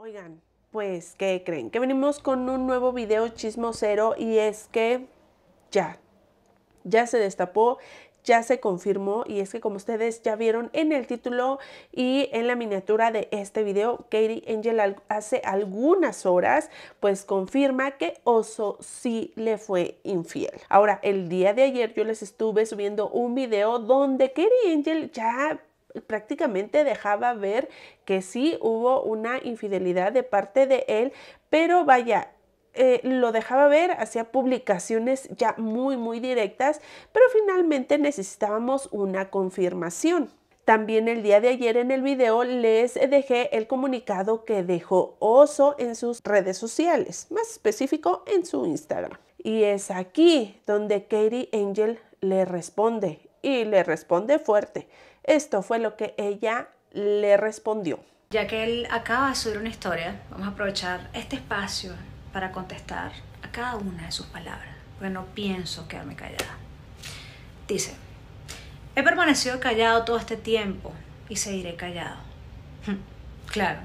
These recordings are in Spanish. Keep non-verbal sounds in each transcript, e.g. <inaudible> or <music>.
Oigan, pues, ¿qué creen? Que venimos con un nuevo video chismosero y es que ya, ya se destapó, ya se confirmó y es que como ustedes ya vieron en el título y en la miniatura de este video, Katie Angel hace algunas horas pues confirma que Oso sí le fue infiel. Ahora, el día de ayer yo les estuve subiendo un video donde Katie Angel ya prácticamente dejaba ver que sí hubo una infidelidad de parte de él, pero vaya, eh, lo dejaba ver, hacía publicaciones ya muy, muy directas, pero finalmente necesitábamos una confirmación. También el día de ayer en el video les dejé el comunicado que dejó Oso en sus redes sociales, más específico en su Instagram. Y es aquí donde Katie Angel le responde y le responde fuerte. Esto fue lo que ella le respondió. Ya que él acaba de subir una historia, vamos a aprovechar este espacio para contestar a cada una de sus palabras, porque no pienso quedarme callada. Dice, he permanecido callado todo este tiempo y seguiré callado. <laughs> claro,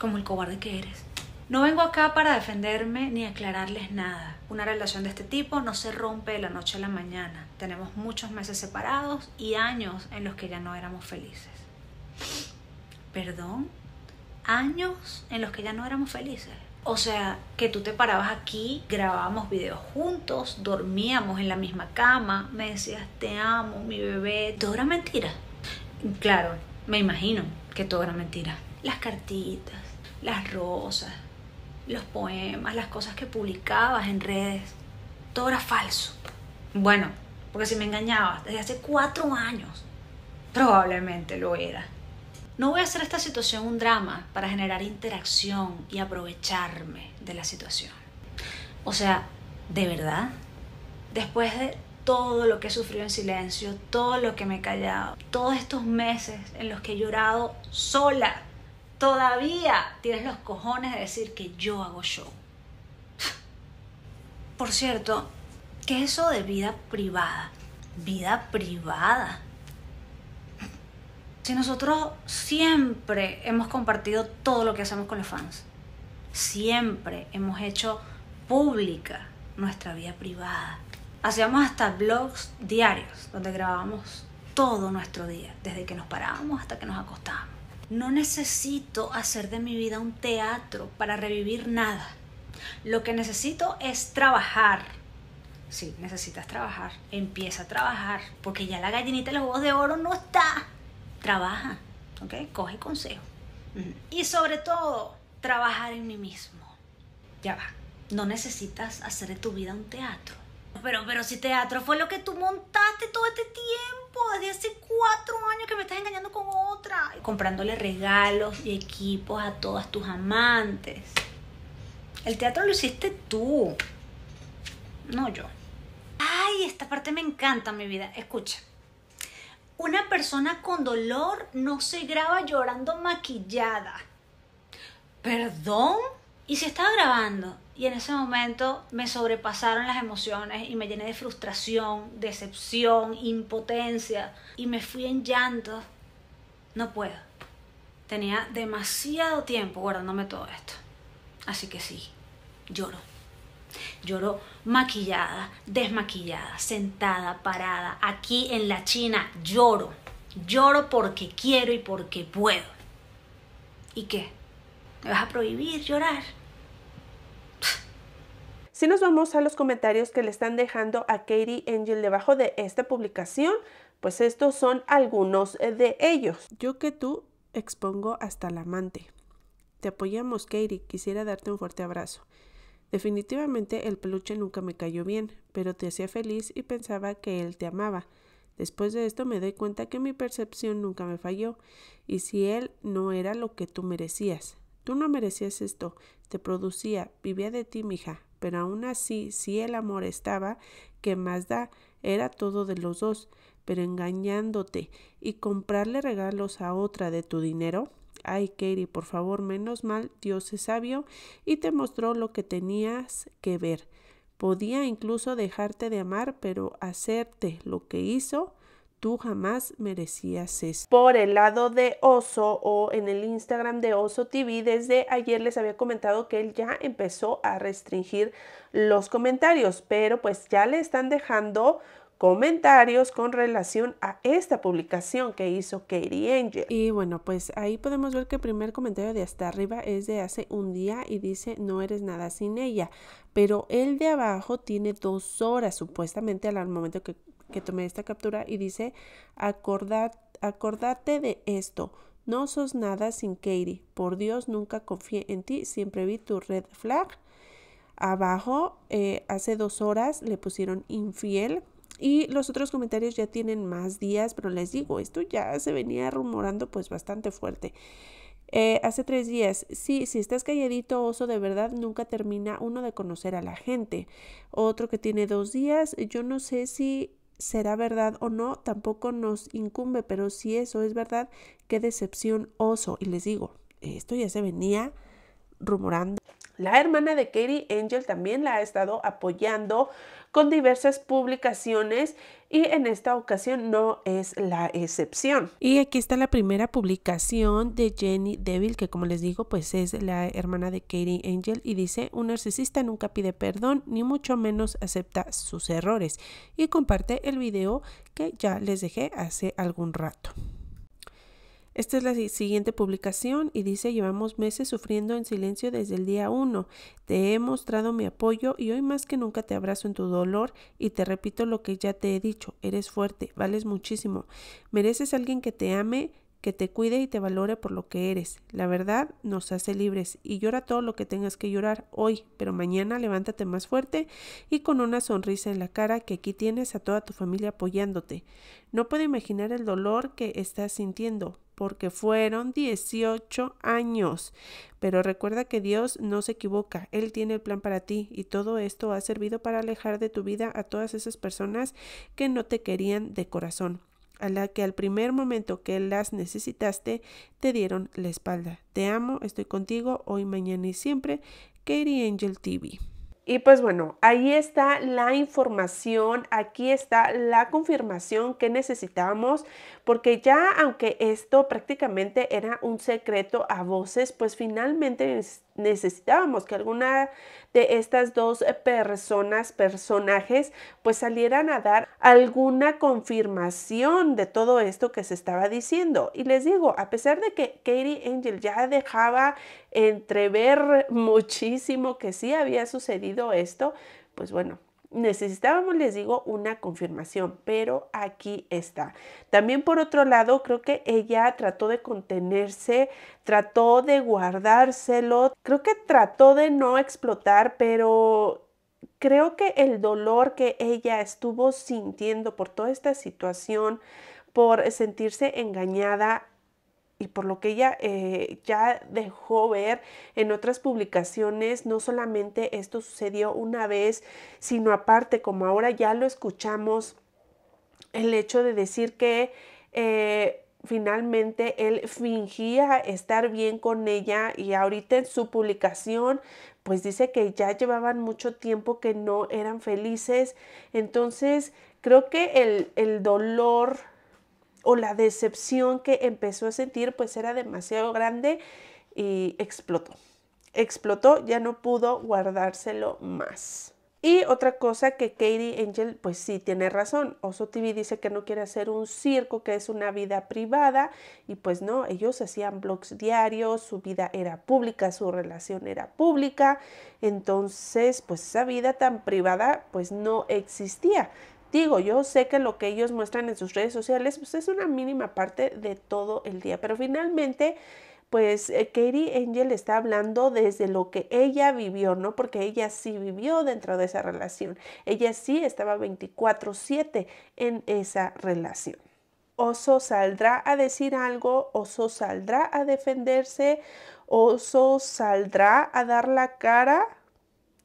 como el cobarde que eres. No vengo acá para defenderme ni aclararles nada. Una relación de este tipo no se rompe de la noche a la mañana. Tenemos muchos meses separados y años en los que ya no éramos felices. ¿Perdón? ¿Años en los que ya no éramos felices? O sea, que tú te parabas aquí, grabábamos videos juntos, dormíamos en la misma cama, me decías te amo, mi bebé. Todo era mentira. Claro, me imagino que todo era mentira. Las cartitas, las rosas, los poemas, las cosas que publicabas en redes, todo era falso. Bueno, porque si me engañabas desde hace cuatro años, probablemente lo era. No voy a hacer esta situación un drama para generar interacción y aprovecharme de la situación. O sea, de verdad, después de todo lo que he sufrido en silencio, todo lo que me he callado, todos estos meses en los que he llorado sola, todavía tienes los cojones de decir que yo hago show. Por cierto, ¿qué es eso de vida privada? Vida privada. Si nosotros siempre hemos compartido todo lo que hacemos con los fans, siempre hemos hecho pública nuestra vida privada. Hacíamos hasta blogs diarios donde grabábamos todo nuestro día, desde que nos parábamos hasta que nos acostábamos. No necesito hacer de mi vida un teatro para revivir nada. Lo que necesito es trabajar. Sí, necesitas trabajar. Empieza a trabajar, porque ya la gallinita de los huevos de oro no está. Trabaja, ¿ok? Coge consejo. Y sobre todo, trabajar en mí mismo. Ya va. No necesitas hacer de tu vida un teatro. Pero, pero si teatro fue lo que tú montaste todo este tiempo desde hace cuatro años que me estás engañando con otra. Comprándole regalos y equipos a todas tus amantes. El teatro lo hiciste tú, no yo. Ay, esta parte me encanta, mi vida. Escucha. Una persona con dolor no se graba llorando maquillada. ¿Perdón? Y se estaba grabando y en ese momento me sobrepasaron las emociones y me llené de frustración, decepción, impotencia y me fui en llanto. No puedo. Tenía demasiado tiempo guardándome todo esto. Así que sí, lloro. Lloro maquillada, desmaquillada, sentada, parada, aquí en la China, lloro. Lloro porque quiero y porque puedo. ¿Y qué? ¿Me vas a prohibir llorar? Si nos vamos a los comentarios que le están dejando a Katie Angel debajo de esta publicación, pues estos son algunos eh, de ellos. Yo que tú expongo hasta el amante. Te apoyamos, Katie. Quisiera darte un fuerte abrazo. Definitivamente el peluche nunca me cayó bien, pero te hacía feliz y pensaba que él te amaba. Después de esto me doy cuenta que mi percepción nunca me falló, y si él no era lo que tú merecías, Tú no merecías esto, te producía, vivía de ti, mija, pero aún así, si el amor estaba, que más da, era todo de los dos, pero engañándote y comprarle regalos a otra de tu dinero. Ay, Katie, por favor, menos mal, Dios es sabio y te mostró lo que tenías que ver. Podía incluso dejarte de amar, pero hacerte lo que hizo tú jamás merecías eso Por el lado de Oso o en el Instagram de Oso TV, desde ayer les había comentado que él ya empezó a restringir los comentarios, pero pues ya le están dejando comentarios con relación a esta publicación que hizo Katie Angel. Y bueno, pues ahí podemos ver que el primer comentario de hasta arriba es de hace un día y dice no eres nada sin ella, pero el de abajo tiene dos horas supuestamente al momento que que tomé esta captura y dice, acordate de esto, no sos nada sin Katie, por Dios nunca confié en ti, siempre vi tu red flag. Abajo, eh, hace dos horas le pusieron infiel. Y los otros comentarios ya tienen más días, pero les digo, esto ya se venía rumorando pues bastante fuerte. Eh, hace tres días, sí, si estás calladito, oso, de verdad nunca termina uno de conocer a la gente. Otro que tiene dos días, yo no sé si será verdad o no, tampoco nos incumbe, pero si eso es verdad, qué decepción oso. Y les digo, esto ya se venía rumorando. La hermana de Katie Angel también la ha estado apoyando con diversas publicaciones y en esta ocasión no es la excepción. Y aquí está la primera publicación de Jenny Devil, que como les digo, pues es la hermana de Katie Angel y dice, un narcisista nunca pide perdón ni mucho menos acepta sus errores y comparte el video que ya les dejé hace algún rato. Esta es la siguiente publicación y dice, llevamos meses sufriendo en silencio desde el día 1. Te he mostrado mi apoyo y hoy más que nunca te abrazo en tu dolor y te repito lo que ya te he dicho. Eres fuerte, vales muchísimo. Mereces a alguien que te ame, que te cuide y te valore por lo que eres. La verdad nos hace libres y llora todo lo que tengas que llorar hoy, pero mañana levántate más fuerte y con una sonrisa en la cara que aquí tienes a toda tu familia apoyándote. No puedo imaginar el dolor que estás sintiendo, porque fueron 18 años. Pero recuerda que Dios no se equivoca, Él tiene el plan para ti y todo esto ha servido para alejar de tu vida a todas esas personas que no te querían de corazón a la que al primer momento que las necesitaste te dieron la espalda. Te amo, estoy contigo hoy, mañana y siempre. Katie Angel TV. Y pues bueno, ahí está la información, aquí está la confirmación que necesitábamos, porque ya aunque esto prácticamente era un secreto a voces, pues finalmente necesitábamos que alguna de estas dos eh, personas, personajes, pues salieran a dar alguna confirmación de todo esto que se estaba diciendo. Y les digo, a pesar de que Katie Angel ya dejaba entrever muchísimo que sí había sucedido, esto, pues bueno, necesitábamos, les digo, una confirmación, pero aquí está. También por otro lado, creo que ella trató de contenerse, trató de guardárselo, creo que trató de no explotar, pero creo que el dolor que ella estuvo sintiendo por toda esta situación, por sentirse engañada, y por lo que ella eh, ya dejó ver en otras publicaciones, no solamente esto sucedió una vez, sino aparte, como ahora ya lo escuchamos, el hecho de decir que eh, finalmente él fingía estar bien con ella y ahorita en su publicación pues dice que ya llevaban mucho tiempo que no eran felices. Entonces creo que el, el dolor o la decepción que empezó a sentir pues era demasiado grande y explotó. Explotó, ya no pudo guardárselo más. Y otra cosa que Katie Angel, pues sí tiene razón. Oso TV dice que no quiere hacer un circo, que es una vida privada. Y pues no, ellos hacían blogs diarios, su vida era pública, su relación era pública. Entonces, pues esa vida tan privada, pues no existía. Digo, yo sé que lo que ellos muestran en sus redes sociales pues, es una mínima parte de todo el día, pero finalmente pues eh, Katie Angel está hablando desde lo que ella vivió, ¿no? Porque ella sí vivió dentro de esa relación. Ella sí estaba 24/7 en esa relación. Oso saldrá a decir algo, Oso saldrá a defenderse, Oso saldrá a dar la cara.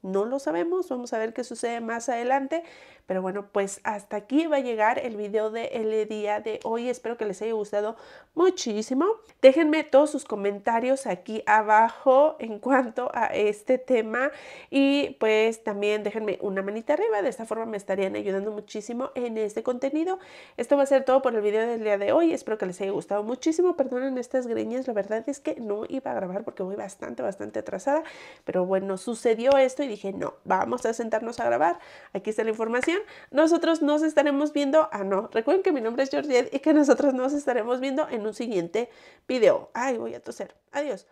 No lo sabemos, vamos a ver qué sucede más adelante, pero bueno, pues hasta aquí va a llegar el video del día de hoy. Espero que les haya gustado muchísimo. Déjenme todos sus comentarios aquí abajo en cuanto a este tema y pues también déjenme una manita arriba. De esta forma me estarían ayudando muchísimo en este contenido. Esto va a ser todo por el video del día de hoy. Espero que les haya gustado muchísimo. Perdonen estas greñas. La verdad es que no iba a grabar porque voy bastante, bastante atrasada. Pero bueno, sucedió esto y dije, no, vamos a sentarnos a grabar. Aquí está la información nosotros nos estaremos viendo, ah no, recuerden que mi nombre es Jordi y que nosotros nos estaremos viendo en un siguiente video. Ay, voy a toser. Adiós.